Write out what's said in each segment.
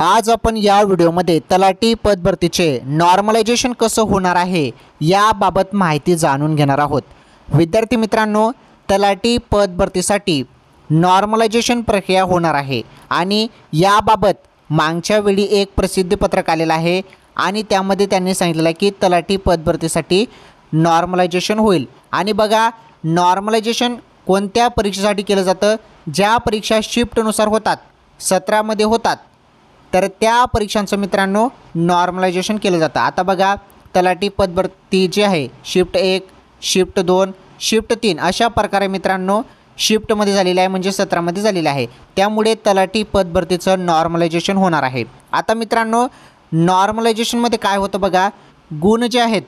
आज आपण या व्हिडिओमध्ये तलाठी पदभरतीचे नॉर्मलायझेशन कसं होणार आहे याबाबत माहिती जाणून घेणार आहोत विद्यार्थी मित्रांनो तलाठी पदभरतीसाठी नॉर्मलायझेशन प्रक्रिया होणार आहे आणि याबाबत मागच्या वेळी एक प्रसिद्धी पत्रक आलेलं आहे आणि त्यामध्ये त्यांनी सांगितलेलं आहे की तलाठी पदभरतीसाठी नॉर्मलायझेशन होईल आणि बघा नॉर्मलायझेशन कोणत्या परीक्षेसाठी केलं जातं ज्या परीक्षा शिफ्टनुसार होतात सतरामध्ये होतात तर त्या परीक्षांचं मित्रांनो नॉर्मलायझेशन केलं जातं आता बघा तलाठी पदभरती जी आहे शिफ्ट एक शिफ्ट दोन शिफ्ट तीन अशा प्रकारे मित्रांनो शिफ्टमध्ये झालेलं आहे म्हणजे सत्रामध्ये झालेलं आहे त्यामुळे तलाठी पदभरतीचं नॉर्मलायझेशन होणार आहे आता मित्रांनो नॉर्मलायझेशनमध्ये काय होतं बघा गुण जे आहेत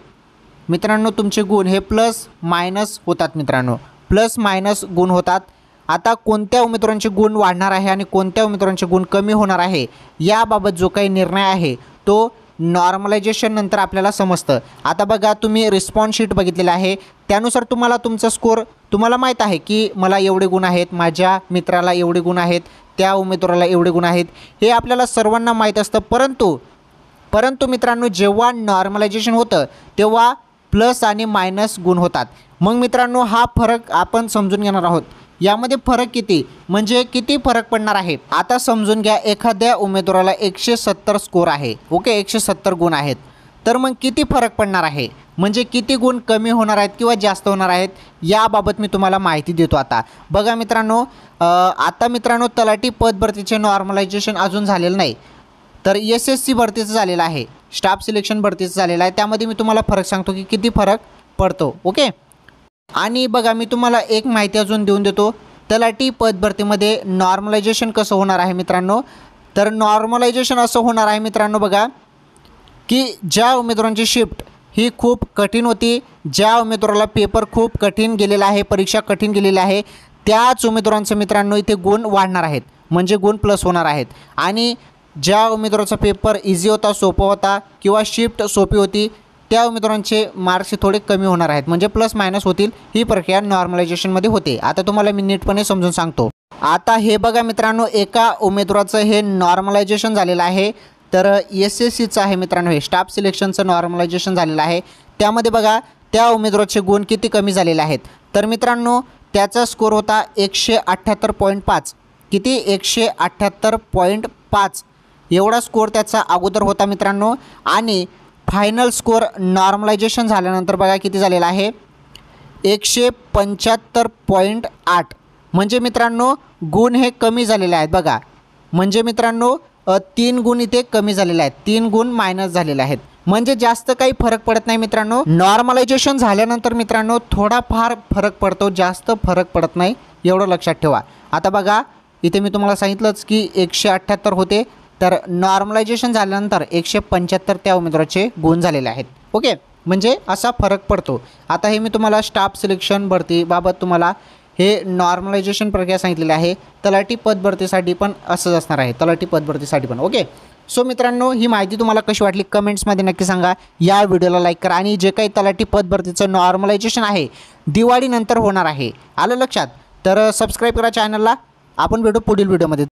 मित्रांनो तुमचे गुण हे प्लस मायनस होतात मित्रांनो प्लस मायनस गुण होतात आता कोणत्या उमेदवारांचे गुण वाढणार आहे आणि कोणत्या उमेदवारांचे गुण कमी होणार आहे याबाबत जो काही निर्णय आहे तो नॉर्मलायझेशन नंतर आपल्याला समजतं आता बघा तुम्ही रिस्पॉन्स शीट बघितलेलं आहे त्यानुसार तुम्हाला तुमचा स्कोर तुम्हाला माहीत आहे की मला एवढे गुण आहेत माझ्या मित्राला एवढे गुण आहेत त्या उमेदवाराला एवढे गुण आहेत हे आपल्याला सर्वांना माहीत असतं परंतु परंतु मित्रांनो जेव्हा नॉर्मलायझेशन होतं तेव्हा प्लस आणि मायनस गुण होतात मग मित्रांनो हा फरक आपण समजून घेणार आहोत यामध्ये फरक किती म्हणजे किती फरक पडणार आहे आता समजून घ्या एखाद्या उमेदवाराला एकशे सत्तर स्कोर आहे ओके एकशे सत्तर गुण आहेत तर मग किती फरक पडणार आहे म्हणजे किती गुण कमी होणार आहेत किंवा जास्त होणार आहेत याबाबत मी तुम्हाला माहिती देतो आता बघा मित्रांनो आता मित्रांनो तलाठी पद भरतीचे नॉर्मलायझेशन अजून झालेलं नाही तर एस एस सी भरतीचं झालेलं आहे स्टाफ सिलेक्शन भरतीचं झालेलं आहे त्यामध्ये मी तुम्हाला फरक सांगतो की किती फरक पडतो ओके आणि बघा मी तुम्हाला एक माहिती अजून देऊन देतो तलाठी पद भरतीमध्ये नॉर्मलायझेशन कसं होणार आहे मित्रांनो तर नॉर्मलायझेशन असं होणार आहे मित्रांनो बघा की ज्या उमेदवारांची शिफ्ट ही खूप कठीण होती ज्या उमेदवाराला पेपर खूप कठीण गेलेला आहे परीक्षा कठीण गेलेली आहे त्याच उमेदवारांचं मित्रांनो इथे गुण वाढणार आहेत म्हणजे गुण प्लस होणार आहेत आणि ज्या उमेदवाराचा पेपर इझी होता सोपा होता किंवा शिफ्ट सोपी होती त्या उमेदवारांचे मार्क्स थोडे कमी होणार आहेत म्हणजे प्लस मायनस होतील ही प्रक्रिया नॉर्मलायझेशनमध्ये होते आता तुम्हाला मी नीटपणे समजून सांगतो आता हे बघा मित्रांनो एका उमेदवाराचं हे नॉर्मलायझेशन झालेलं आहे तर एस एस सीचं आहे मित्रांनो हे स्टाफ सिलेक्शनचं नॉर्मलायझेशन झालेलं आहे त्यामध्ये बघा त्या उमेदवाराचे गुण किती कमी झालेले आहेत तर मित्रांनो त्याचा स्कोर होता एकशे अठ्ठ्याहत्तर पॉईंट पाच किती एकशे अठ्ठ्याहत्तर पॉईंट पाच एवढा स्कोअर त्याचा अगोदर होता मित्रांनो आणि फायनल स्कोअर नॉर्मलायझेशन झाल्यानंतर बघा किती झालेला आहे एकशे पंच्याहत्तर पॉईंट आठ म्हणजे मित्रांनो गुण हे कमी झालेले आहेत बघा म्हणजे मित्रांनो तीन गुण इथे कमी झालेले आहेत तीन गुण मायनस झालेले आहेत म्हणजे जास्त काही फरक पडत नाही मित्रांनो नॉर्मलायझेशन झाल्यानंतर मित्रांनो थोडाफार फरक पडतो जास्त फरक पडत नाही एवढं लक्षात ठेवा आता बघा इथे मी तुम्हाला सांगितलंच की एकशे अठ्ठ्याहत्तर होते तर नॉर्मलायझेशन झाल्यानंतर एकशे पंच्याहत्तर त्या उमेदवाराचे गुण झालेले आहेत ओके म्हणजे असा फरक पडतो आता हे मी तुम्हाला स्टाफ सिलेक्शन भरतीबाबत तुम्हाला हे नॉर्मलायझेशन प्रक्रिया सांगितलेली आहे तलाठी पद भरतीसाठी पण असंच असणार आहे तलाठी पद भरतीसाठी पण ओके सो मित्रांनो ही माहिती तुम्हाला कशी वाटली कमेंट्समध्ये नक्की सांगा या व्हिडिओला लाईक करा आणि जे काही तलाठी पद भरतीचं नॉर्मलायझेशन आहे दिवाळीनंतर होणार आहे आलं लक्षात तर सबस्क्राईब करा चॅनलला आपण भेटू पुढील व्हिडिओमध्ये